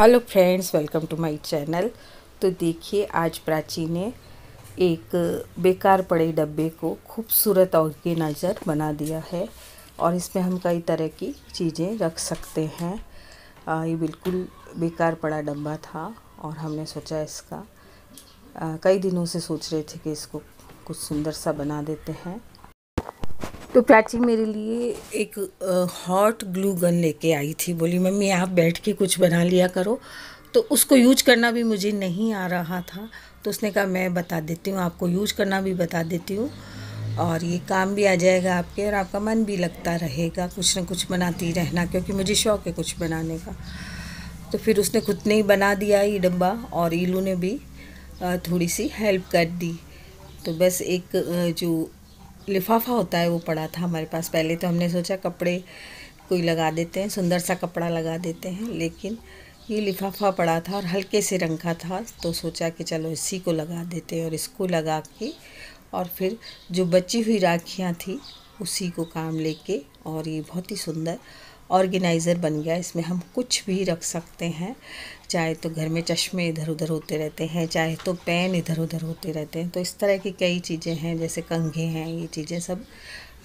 hello friends welcome to my channel तो देखिए आज प्राची ने एक बेकार पड़े डब्बे को खूबसूरत और के नज़र बना दिया है और इसमें हम कई तरह की चीज़ें रख सकते हैं आ, ये बिल्कुल बेकार पड़ा डब्बा था और हमने सोचा इसका आ, कई दिनों से सोच रहे थे कि इसको कुछ सुंदर सा बना देते हैं तो प्राची मेरे लिए एक हॉट ग्लू गन लेके आई थी बोली मम्मी आप बैठ के कुछ बना लिया करो तो उसको यूज करना भी मुझे नहीं आ रहा था तो उसने कहा मैं बता देती हूँ आपको यूज करना भी बता देती हूँ और ये काम भी आ जाएगा आपके और आपका मन भी लगता रहेगा कुछ ना कुछ बनाती रहना क्योंकि मुझे शौक़ है कुछ बनाने का तो फिर उसने खुद ने ही बना दिया ये डब्बा और ईलू ने भी थोड़ी सी हेल्प कर दी तो बस एक जो लिफाफा होता है वो पड़ा था हमारे पास पहले तो हमने सोचा कपड़े कोई लगा देते हैं सुंदर सा कपड़ा लगा देते हैं लेकिन ये लिफाफा पड़ा था और हल्के से रंग का था तो सोचा कि चलो इसी को लगा देते हैं और इसको लगा के और फिर जो बची हुई राखियाँ थी उसी को काम लेके और ये बहुत ही सुंदर ऑर्गेनाइज़र बन गया इसमें हम कुछ भी रख सकते हैं चाहे तो घर में चश्मे इधर उधर होते रहते हैं चाहे तो पेन इधर उधर होते रहते हैं तो इस तरह की कई चीज़ें हैं जैसे कंघे हैं ये चीज़ें सब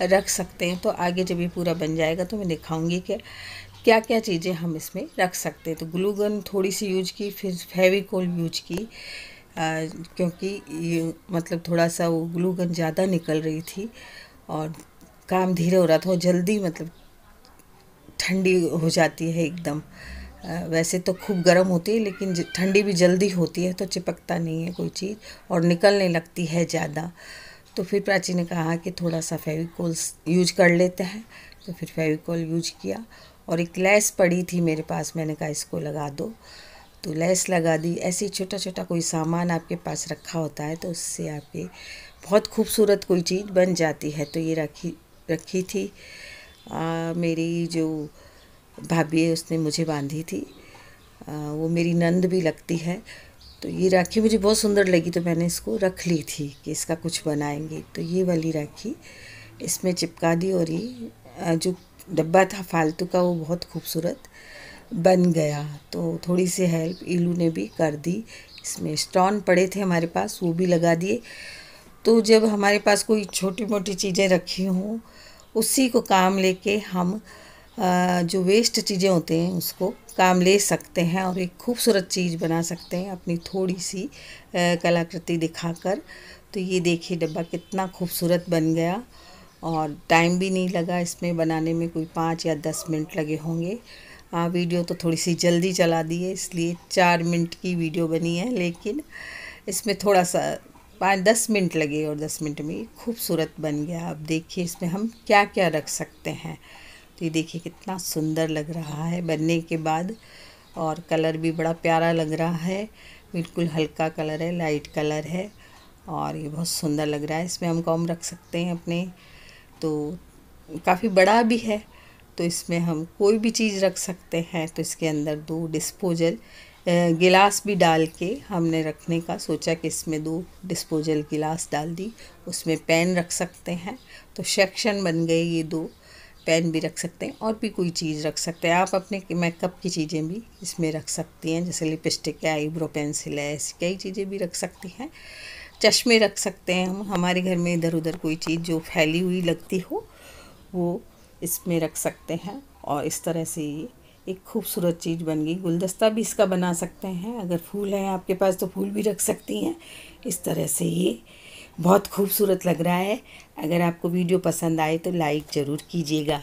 रख सकते हैं तो आगे जब ये पूरा बन जाएगा तो मैं दिखाऊंगी कि क्या क्या चीज़ें हम इसमें रख सकते हैं तो ग्लू गन थोड़ी सी यूज की फिर फेविकोल यूज की आ, क्योंकि ये मतलब थोड़ा सा वो ग्लू गन ज़्यादा निकल रही थी और काम धीरे हो रहा था और जल्दी मतलब ठंडी हो जाती है एकदम वैसे तो खूब गर्म होती है लेकिन ठंडी भी जल्दी होती है तो चिपकता नहीं है कोई चीज़ और निकलने लगती है ज़्यादा तो फिर प्राची ने कहा कि थोड़ा सा फेविकोल यूज कर लेते हैं तो फिर फेविकोल यूज किया और एक लैस पड़ी थी मेरे पास मैंने कहा इसको लगा दो तो लैस लगा दी ऐसे छोटा छोटा कोई सामान आपके पास रखा होता है तो उससे आपके बहुत खूबसूरत कोई चीज़ बन जाती है तो ये रखी रखी थी आ, मेरी जो भाभी है उसने मुझे बांधी थी आ, वो मेरी नंद भी लगती है तो ये राखी मुझे बहुत सुंदर लगी तो मैंने इसको रख ली थी कि इसका कुछ बनाएंगे तो ये वाली राखी इसमें चिपका दी और ये जो डब्बा था फालतू का वो बहुत खूबसूरत बन गया तो थोड़ी सी हेल्प इलू ने भी कर दी इसमें स्टॉन पड़े थे हमारे पास वो भी लगा दिए तो जब हमारे पास कोई छोटी मोटी चीज़ें रखी हों उसी को काम लेके हम जो वेस्ट चीज़ें होते हैं उसको काम ले सकते हैं और एक खूबसूरत चीज़ बना सकते हैं अपनी थोड़ी सी कलाकृति दिखाकर तो ये देखिए डब्बा कितना खूबसूरत बन गया और टाइम भी नहीं लगा इसमें बनाने में कोई पाँच या दस मिनट लगे होंगे हाँ वीडियो तो थोड़ी सी जल्दी चला दी है इसलिए चार मिनट की वीडियो बनी है लेकिन इसमें थोड़ा सा पाँच दस मिनट लगे और दस मिनट में खूबसूरत बन गया अब देखिए इसमें हम क्या क्या रख सकते हैं तो ये देखिए कितना सुंदर लग रहा है बनने के बाद और कलर भी बड़ा प्यारा लग रहा है बिल्कुल हल्का कलर है लाइट कलर है और ये बहुत सुंदर लग रहा है इसमें हम कॉम रख सकते हैं अपने तो काफ़ी बड़ा भी है तो इसमें हम कोई भी चीज़ रख सकते हैं तो इसके अंदर दो डिस्पोजल गिलास भी डाल के हमने रखने का सोचा कि इसमें दो डिस्पोजल गिलास डाल दी उसमें पेन रख सकते हैं तो सेक्शन बन गए ये दो पेन भी रख सकते हैं और भी कोई चीज़ रख सकते हैं आप अपने मेकअप की चीज़ें भी इसमें रख सकती हैं जैसे लिपस्टिक है आईब्रो पेंसिल है ऐसी कई चीज़ें भी रख सकती हैं चश्मे रख सकते हैं हम हमारे घर में इधर उधर कोई चीज़ जो फैली हुई लगती हो वो इसमें रख सकते हैं और इस तरह से ये एक खूबसूरत चीज़ बन गई गुलदस्ता भी इसका बना सकते हैं अगर फूल है आपके पास तो फूल भी रख सकती हैं इस तरह से ये बहुत खूबसूरत लग रहा है अगर आपको वीडियो पसंद आए तो लाइक ज़रूर कीजिएगा